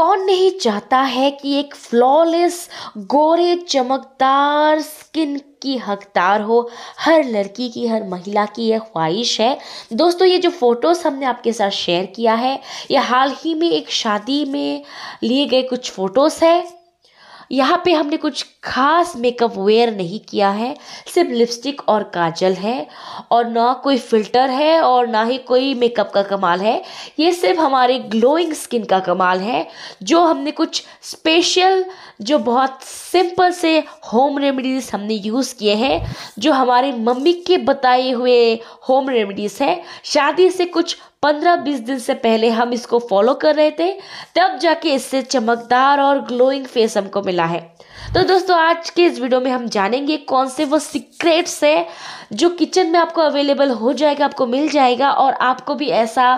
कौन नहीं चाहता है कि एक फ्लॉलेस गोरे चमकदार स्किन की हकदार हो हर लड़की की हर महिला की यह ख्वाहिश है दोस्तों ये जो फ़ोटोज़ हमने आपके साथ शेयर किया है ये हाल ही में एक शादी में लिए गए कुछ फ़ोटोज़ है यहाँ पे हमने कुछ खास मेकअप वेयर नहीं किया है सिर्फ लिपस्टिक और काजल है और ना कोई फिल्टर है और ना ही कोई मेकअप का कमाल है ये सिर्फ हमारे ग्लोइंग स्किन का कमाल है जो हमने कुछ स्पेशल जो बहुत सिंपल से होम रेमेडीज़ हमने यूज़ किए हैं जो हमारे मम्मी के बताए हुए होम रेमेडीज़ हैं शादी से कुछ पंद्रह बीस दिन से पहले हम इसको फॉलो कर रहे थे तब जाके इससे चमकदार और ग्लोइंग फेस हमको मिला है तो दोस्तों आज के इस वीडियो में हम जानेंगे कौन से वो सीक्रेट्स है जो किचन में आपको अवेलेबल हो जाएगा आपको मिल जाएगा और आपको भी ऐसा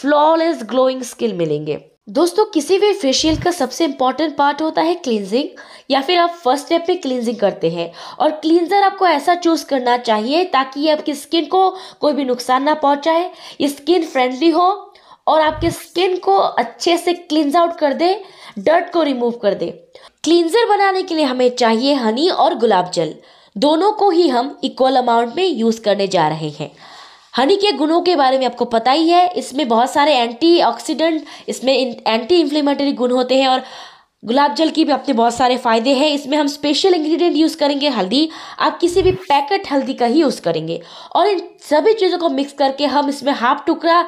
फ्लॉलेस ग्लोइंग स्किल मिलेंगे दोस्तों किसी भी फेशियल का सबसे इंपॉर्टेंट पार्ट होता है क्लींजिंग या फिर आप फर्स्ट स्टेप में क्लींजिंग करते हैं और क्लींजर आपको ऐसा चूज करना चाहिए ताकि ये आपकी स्किन को कोई भी नुकसान ना पहुंचाए ये स्किन फ्रेंडली हो और आपके स्किन को अच्छे से क्लींज आउट कर दे डर्ट को रिमूव कर दे क्लींजर बनाने के लिए हमें चाहिए हनी और गुलाब जल दोनों को ही हम इक्वल अमाउंट में यूज़ करने जा रहे हैं हनी के गुणों के बारे में आपको पता ही है इसमें बहुत सारे एंटीऑक्सीडेंट इसमें एंटी इन्फ्लेमेटरी गुण होते हैं और गुलाब जल की भी अपने बहुत सारे फ़ायदे हैं इसमें हम स्पेशल इंग्रेडिएंट यूज़ करेंगे हल्दी आप किसी भी पैकेट हल्दी का ही यूज़ करेंगे और इन सभी चीज़ों को मिक्स करके हम इसमें हाफ टुकड़ा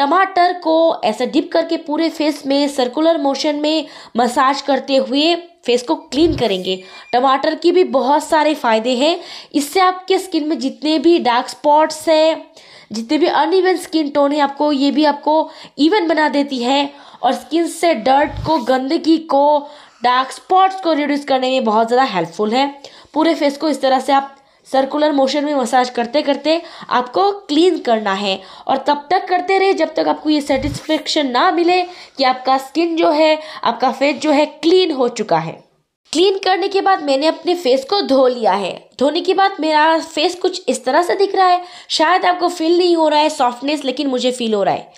टमाटर को ऐसे डिप करके पूरे फेस में सर्कुलर मोशन में मसाज करते हुए फेस को क्लीन करेंगे टमाटर की भी बहुत सारे फ़ायदे हैं इससे आपके स्किन में जितने भी डार्क स्पॉट्स हैं जितने भी अनइवन स्किन टोन है आपको ये भी आपको इवन बना देती है और स्किन से डर्ट को गंदगी को डार्क स्पॉट्स को रिड्यूस करने में बहुत ज़्यादा हेल्पफुल है पूरे फेस को इस तरह से आप सर्कुलर मोशन में मसाज करते करते आपको क्लीन करना है और तब तक करते रहे जब तक आपको ये सेटिस्फेक्शन ना मिले कि आपका स्किन जो है आपका फेस जो है क्लीन हो चुका है क्लीन करने के बाद मैंने अपने फेस को धो लिया है धोने के बाद मेरा फेस कुछ इस तरह से दिख रहा है शायद आपको फील नहीं हो रहा है सॉफ्टनेस लेकिन मुझे फील हो रहा है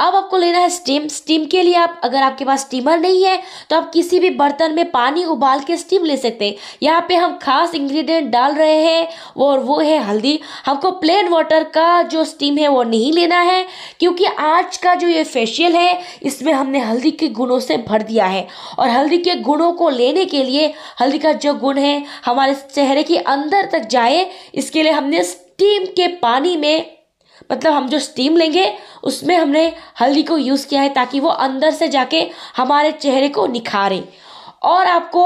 अब आपको लेना है स्टीम स्टीम के लिए आप अगर आपके पास स्टीमर नहीं है तो आप किसी भी बर्तन में पानी उबाल के स्टीम ले सकते हैं यहाँ पे हम खास इंग्रेडिएंट डाल रहे हैं और वो है हल्दी हमको प्लेन वाटर का जो स्टीम है वो नहीं लेना है क्योंकि आज का जो ये फेशियल है इसमें हमने हल्दी के गुणों से भर दिया है और हल्दी के गुणों को लेने के लिए हल्दी का जो गुण है हमारे चेहरे के अंदर तक जाए इसके लिए हमने स्टीम के पानी में मतलब हम जो स्टीम लेंगे उसमें हमने हल्दी को यूज़ किया है ताकि वो अंदर से जाके हमारे चेहरे को निखारे और आपको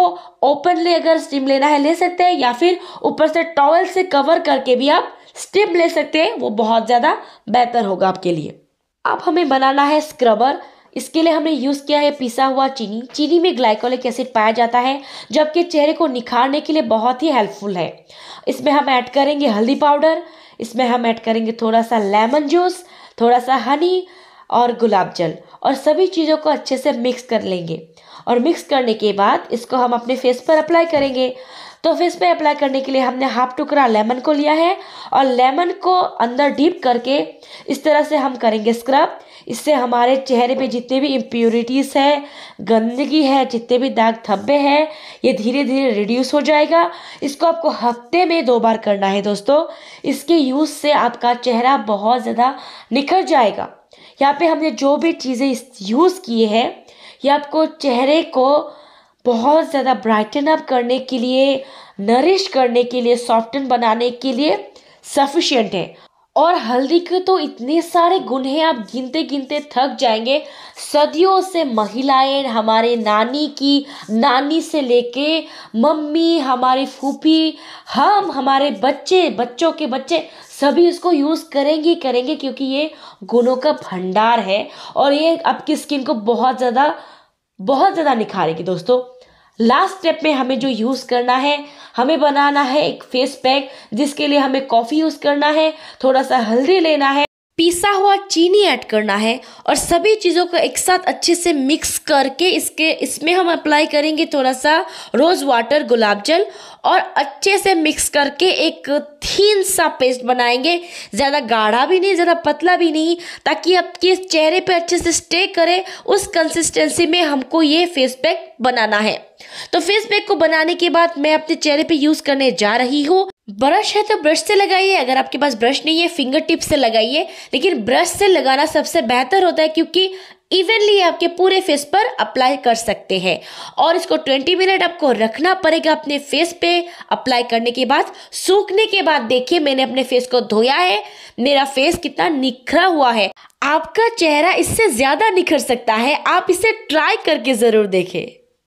ओपनली अगर स्टीम लेना है ले सकते हैं या फिर ऊपर से टॉवल से कवर करके भी आप स्टीम ले सकते हैं वो बहुत ज़्यादा बेहतर होगा आपके लिए अब हमें बनाना है स्क्रबर इसके लिए हमने यूज़ किया है पिसा हुआ चीनी चीनी में ग्लाइकोलिक एसिड पाया जाता है जो आपके चेहरे को निखारने के लिए बहुत ही हेल्पफुल है इसमें हम ऐड करेंगे हल्दी पाउडर इसमें हम ऐड करेंगे थोड़ा सा लेमन जूस थोड़ा सा हनी और गुलाब जल और सभी चीज़ों को अच्छे से मिक्स कर लेंगे और मिक्स करने के बाद इसको हम अपने फेस पर अप्लाई करेंगे तो फेस पे अप्लाई करने के लिए हमने हाफ टुकड़ा लेमन को लिया है और लेमन को अंदर डीप करके इस तरह से हम करेंगे स्क्रब इससे हमारे चेहरे पे जितने भी इम्प्योरिटीज़ है गंदगी है जितने भी दाग धब्बे हैं ये धीरे धीरे रिड्यूस हो जाएगा इसको आपको हफ्ते में दो बार करना है दोस्तों इसके यूज़ से आपका चेहरा बहुत ज़्यादा निखर जाएगा यहाँ पे हमने जो भी चीज़ें यूज़ किए हैं ये आपको चेहरे को बहुत ज़्यादा ब्राइटन अप करने के लिए नरिश करने के लिए सॉफ्टन बनाने के लिए सफिशियंट है और हल्दी के तो इतने सारे गुण हैं आप गिनते गिनते थक जाएंगे सदियों से महिलाएं हमारे नानी की नानी से लेके मम्मी हमारी फूफी हम हमारे बच्चे बच्चों के बच्चे सभी इसको यूज़ करेंगे करेंगे क्योंकि ये गुणों का भंडार है और ये आपकी स्किन को बहुत ज़्यादा बहुत ज़्यादा निखारेगी दोस्तों लास्ट स्टेप में हमें जो यूज़ करना है हमें बनाना है एक फेस पैक जिसके लिए हमें कॉफ़ी यूज़ करना है थोड़ा सा हल्दी लेना है पीसा हुआ चीनी ऐड करना है और सभी चीज़ों को एक साथ अच्छे से मिक्स करके इसके इसमें हम अप्लाई करेंगे थोड़ा सा रोज़ वाटर गुलाब जल और अच्छे से मिक्स करके एक थीन सा पेस्ट बनाएंगे ज़्यादा गाढ़ा भी नहीं ज़्यादा पतला भी नहीं ताकि आपके चेहरे पे अच्छे से स्टे करे उस कंसिस्टेंसी में हमको ये फेस पैक बनाना है तो फेस पैक को बनाने के बाद मैं अपने चेहरे पे यूज करने जा रही हूँ ब्रश है तो ब्रश से लगाइए अगर आपके पास ब्रश नहीं है फिंगर टिप से लगाइए लेकिन ब्रश से लगाना सबसे बेहतर होता है क्योंकि इवनली आपके पूरे फेस पर अप्लाई कर सकते हैं और इसको 20 मिनट आपको रखना पड़ेगा अपने फेस पे अप्लाई करने के बाद सूखने के बाद देखिए मैंने अपने फेस को धोया है मेरा फेस कितना निखरा हुआ है आपका चेहरा इससे ज़्यादा निखर सकता है आप इसे ट्राई करके ज़रूर देखें